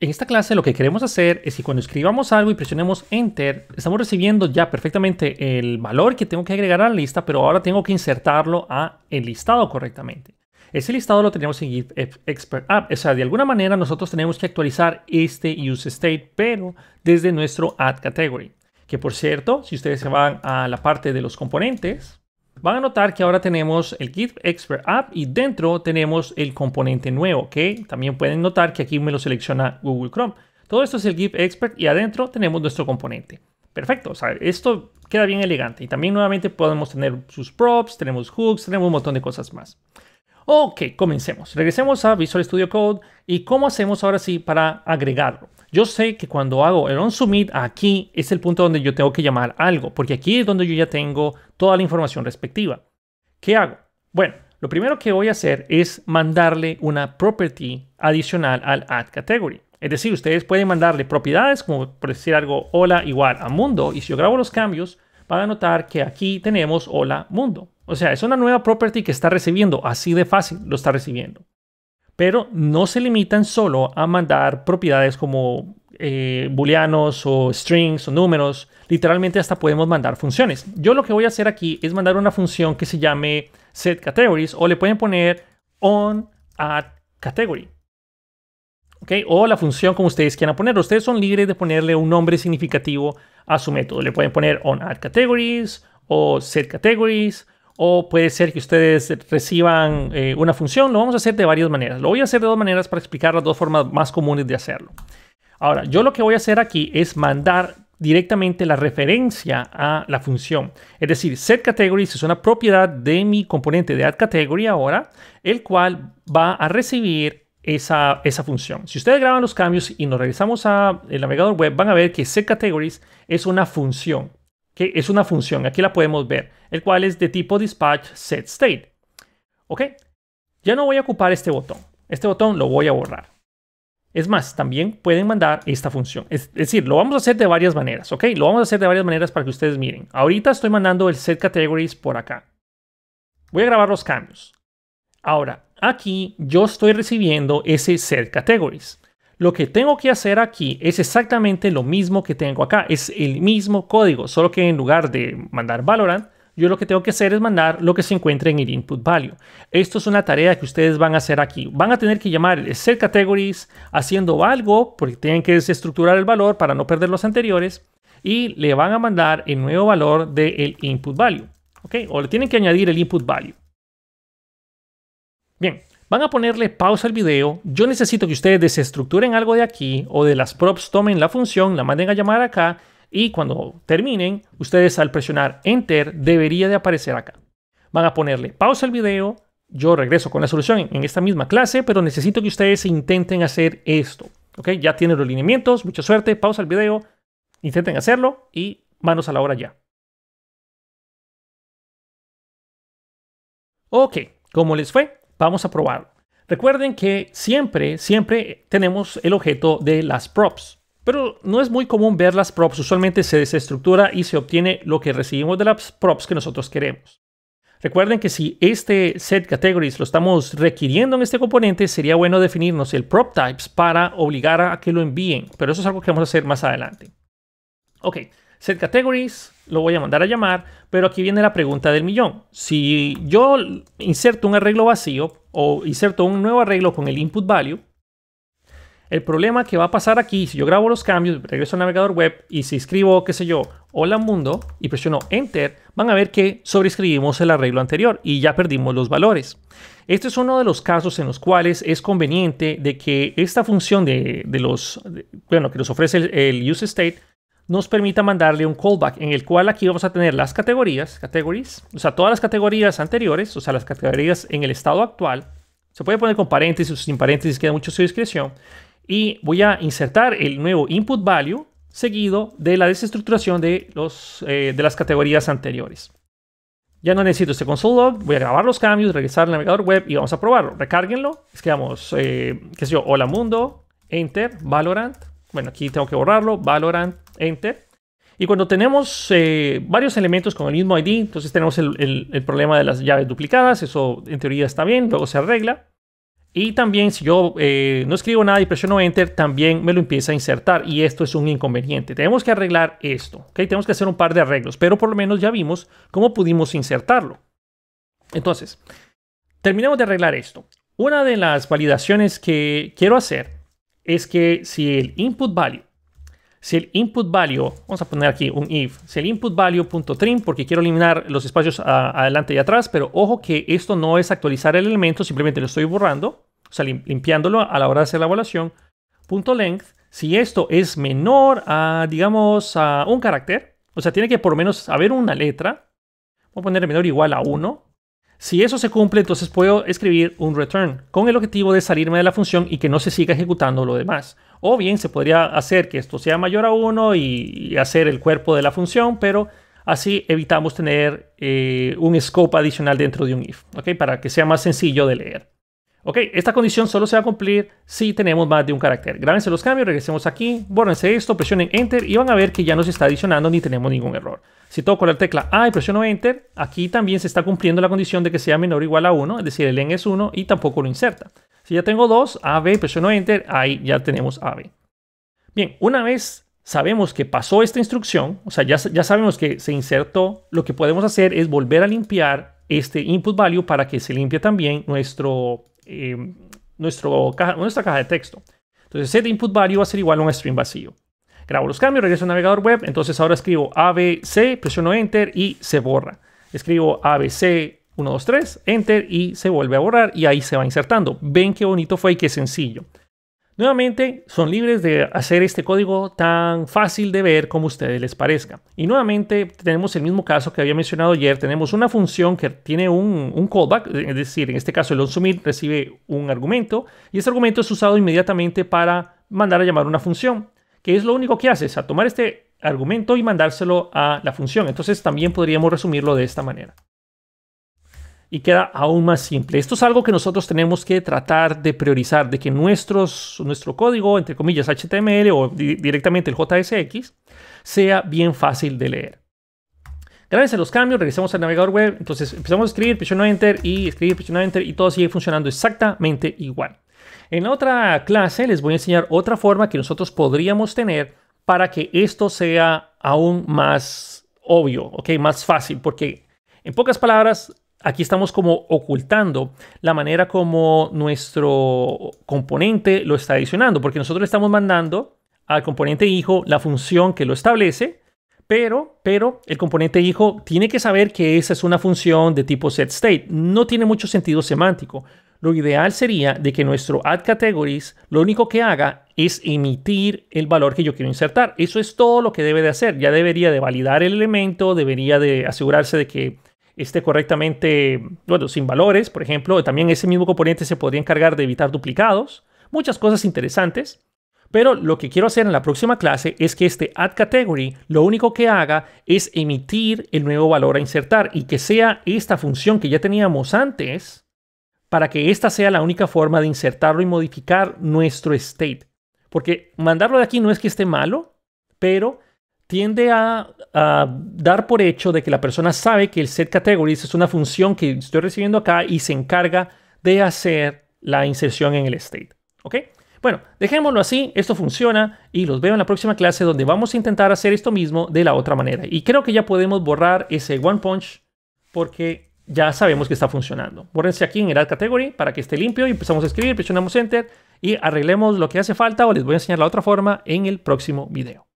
En esta clase lo que queremos hacer es que cuando escribamos algo y presionemos Enter, estamos recibiendo ya perfectamente el valor que tengo que agregar a la lista, pero ahora tengo que insertarlo a el listado correctamente. Ese listado lo tenemos en Git Expert App, o sea, de alguna manera nosotros tenemos que actualizar este use state, pero desde nuestro add category. Que por cierto, si ustedes se van a la parte de los componentes, Van a notar que ahora tenemos el Git Expert App y dentro tenemos el componente nuevo, que también pueden notar que aquí me lo selecciona Google Chrome. Todo esto es el Git Expert y adentro tenemos nuestro componente. Perfecto, o sea, esto queda bien elegante. Y también nuevamente podemos tener sus props, tenemos hooks, tenemos un montón de cosas más. Ok, comencemos. Regresemos a Visual Studio Code y cómo hacemos ahora sí para agregarlo. Yo sé que cuando hago el onSubmit aquí es el punto donde yo tengo que llamar algo, porque aquí es donde yo ya tengo toda la información respectiva. ¿Qué hago? Bueno, lo primero que voy a hacer es mandarle una property adicional al add category. Es decir, ustedes pueden mandarle propiedades como por decir algo hola igual a mundo y si yo grabo los cambios van a notar que aquí tenemos hola mundo. O sea, es una nueva property que está recibiendo, así de fácil lo está recibiendo. Pero no se limitan solo a mandar propiedades como eh, booleanos o strings o números. Literalmente hasta podemos mandar funciones. Yo lo que voy a hacer aquí es mandar una función que se llame setCategories o le pueden poner onAddCategory. ¿Ok? O la función como ustedes quieran poner. Ustedes son libres de ponerle un nombre significativo a su método. Le pueden poner onAddCategories o setCategories o puede ser que ustedes reciban eh, una función. Lo vamos a hacer de varias maneras. Lo voy a hacer de dos maneras para explicar las dos formas más comunes de hacerlo. Ahora, yo lo que voy a hacer aquí es mandar directamente la referencia a la función. Es decir, setCategories es una propiedad de mi componente de addCategory ahora, el cual va a recibir esa, esa, función. Si ustedes graban los cambios y nos regresamos al navegador web, van a ver que setCategories es una función que es una función, aquí la podemos ver, el cual es de tipo dispatch set state. ¿Ok? Ya no voy a ocupar este botón. Este botón lo voy a borrar. Es más, también pueden mandar esta función. Es, decir, lo vamos a hacer de varias maneras, ¿ok? Lo vamos a hacer de varias maneras para que ustedes miren. Ahorita estoy mandando el set categories por acá. Voy a grabar los cambios. Ahora, aquí yo estoy recibiendo ese set categories. Lo que tengo que hacer aquí es exactamente lo mismo que tengo acá, es el mismo código, solo que en lugar de mandar Valorant, yo lo que tengo que hacer es mandar lo que se encuentre en el input value. Esto es una tarea que ustedes van a hacer aquí. Van a tener que llamar el set categories haciendo algo porque tienen que desestructurar el valor para no perder los anteriores y le van a mandar el nuevo valor del input value. ¿ok? O le tienen que añadir el input value. Bien, Van a ponerle pausa al video. Yo necesito que ustedes desestructuren algo de aquí o de las props tomen la función, la manden a llamar acá y cuando terminen, ustedes al presionar Enter debería de aparecer acá. Van a ponerle pausa al video. Yo regreso con la solución en esta misma clase, pero necesito que ustedes intenten hacer esto. ¿Ok? Ya tienen los lineamientos. Mucha suerte. Pausa el video. Intenten hacerlo y manos a la obra ya. Ok, ¿cómo les fue? Vamos a probar. Recuerden que siempre, siempre tenemos el objeto de las props, pero no es muy común ver las props, usualmente se desestructura y se obtiene lo que recibimos de las props que nosotros queremos. Recuerden que si este set categories lo estamos requiriendo en este componente, sería bueno definirnos el prop types para obligar a que lo envíen, pero eso es algo que vamos a hacer más adelante. Ok, SetCategories, categories, lo voy a mandar a llamar, pero aquí viene la pregunta del millón. Si yo inserto un arreglo vacío o inserto un nuevo arreglo con el input value, el problema que va a pasar aquí, si yo grabo los cambios, regreso al navegador web y si escribo, qué sé yo, hola mundo y presiono enter, van a ver que sobreescribimos el arreglo anterior y ya perdimos los valores. Este es uno de los casos en los cuales es conveniente de que esta función de, los, bueno, que nos ofrece el, el useState nos permita mandarle un callback en el cual aquí vamos a tener las categorías, categories, o sea, todas las categorías anteriores, o sea, las categorías en el estado actual. Se puede poner con paréntesis o sin paréntesis, queda mucho a su discreción. Y voy a insertar el nuevo input value seguido de la desestructuración de, los, eh, de las categorías anteriores. Ya no necesito este console log, voy a grabar los cambios, regresar al navegador web y vamos a probarlo. Recárguenlo, escribamos, eh, qué sé yo, hola mundo, enter, Valorant. Bueno, aquí tengo que borrarlo, Valorant enter. Y cuando tenemos eh, varios elementos con el mismo ID, entonces tenemos el, el, problema de las llaves duplicadas, eso en teoría está bien, luego se arregla. Y también si yo eh, no escribo nada y presiono Enter, también me lo empieza a insertar y esto es un inconveniente. Tenemos que arreglar esto, okay Tenemos que hacer un par de arreglos, pero por lo menos ya vimos cómo pudimos insertarlo. Entonces, terminamos de arreglar esto. Una de las validaciones que quiero hacer es que si el input value si el input value, vamos a poner aquí un if, si el input value.trim, porque quiero eliminar los espacios ah, adelante y atrás, pero ojo que esto no es actualizar el elemento, simplemente lo estoy borrando, o sea, limpiándolo a la hora de hacer la evaluación, punto length, si esto es menor a, digamos, a un carácter, o sea, tiene que por menos haber una letra, voy a poner menor igual a 1, si eso se cumple, entonces puedo escribir un return con el objetivo de salirme de la función y que no se siga ejecutando lo demás. O bien se podría hacer que esto sea mayor a 1 y, hacer el cuerpo de la función, pero así evitamos tener eh, un scope adicional dentro de un if, ¿ok? Para que sea más sencillo de leer. Ok, esta condición solo se va a cumplir si tenemos más de un carácter. Grábense los cambios, regresemos aquí, bórrense esto, presionen Enter y van a ver que ya no se está adicionando ni tenemos ningún error. Si toco la tecla A y presiono Enter, aquí también se está cumpliendo la condición de que sea menor o igual a 1, es decir, el en es 1 y tampoco lo inserta. Si ya tengo dos, AB, presiono Enter, ahí ya tenemos AB. Bien, una vez sabemos que pasó esta instrucción, o sea, ya, sabemos que se insertó, lo que podemos hacer es volver a limpiar este input value para que se limpie también nuestro, eh, nuestro nuestra caja de texto. Entonces, set input value va a ser igual a un string vacío. Grabo los cambios, regreso al navegador web, entonces ahora escribo ABC, presiono Enter y se borra. Escribo ABC 1, 2, 3, enter y se vuelve a borrar y ahí se va insertando. Ven qué bonito fue y qué sencillo. Nuevamente, son libres de hacer este código tan fácil de ver como a ustedes les parezca. Y nuevamente tenemos el mismo caso que había mencionado ayer. Tenemos una función que tiene un, callback, eh, es decir, en este caso el onSubmit recibe un argumento y ese argumento es usado inmediatamente para mandar a llamar una función, que es lo único que hace, es a tomar este argumento y mandárselo a la función. Entonces también podríamos resumirlo de esta manera y queda aún más simple. Esto es algo que nosotros tenemos que tratar de priorizar, de que nuestros, nuestro código, entre comillas, HTML o directamente el JSX, sea bien fácil de leer. Gracias a los cambios, regresamos al navegador web. Entonces empezamos a escribir, presiono Enter y escribir, presiono Enter y todo sigue funcionando exactamente igual. En la otra clase les voy a enseñar otra forma que nosotros podríamos tener para que esto sea aún más obvio, ¿ok? Más fácil, porque en pocas palabras, aquí estamos como ocultando la manera como nuestro componente lo está adicionando, porque nosotros le estamos mandando al componente hijo la función que lo establece, pero, pero el componente hijo tiene que saber que esa es una función de tipo setState. No tiene mucho sentido semántico. Lo ideal sería de que nuestro addCategories lo único que haga es emitir el valor que yo quiero insertar. Eso es todo lo que debe de hacer. Ya debería de validar el elemento, debería de asegurarse de que esté correctamente, bueno, sin valores, por ejemplo. También ese mismo componente se podría encargar de evitar duplicados. Muchas cosas interesantes. Pero lo que quiero hacer en la próxima clase es que este add category lo único que haga es emitir el nuevo valor a insertar y que sea esta función que ya teníamos antes para que esta sea la única forma de insertarlo y modificar nuestro state. Porque mandarlo de aquí no es que esté malo, pero tiende a, dar por hecho de que la persona sabe que el set categories es una función que estoy recibiendo acá y se encarga de hacer la inserción en el state. ¿Ok? Bueno, dejémoslo así, esto funciona y los veo en la próxima clase donde vamos a intentar hacer esto mismo de la otra manera. Y creo que ya podemos borrar ese one punch porque ya sabemos que está funcionando. Bórrense aquí en el Add Category para que esté limpio y empezamos a escribir, presionamos Enter y arreglemos lo que hace falta o les voy a enseñar la otra forma en el próximo video.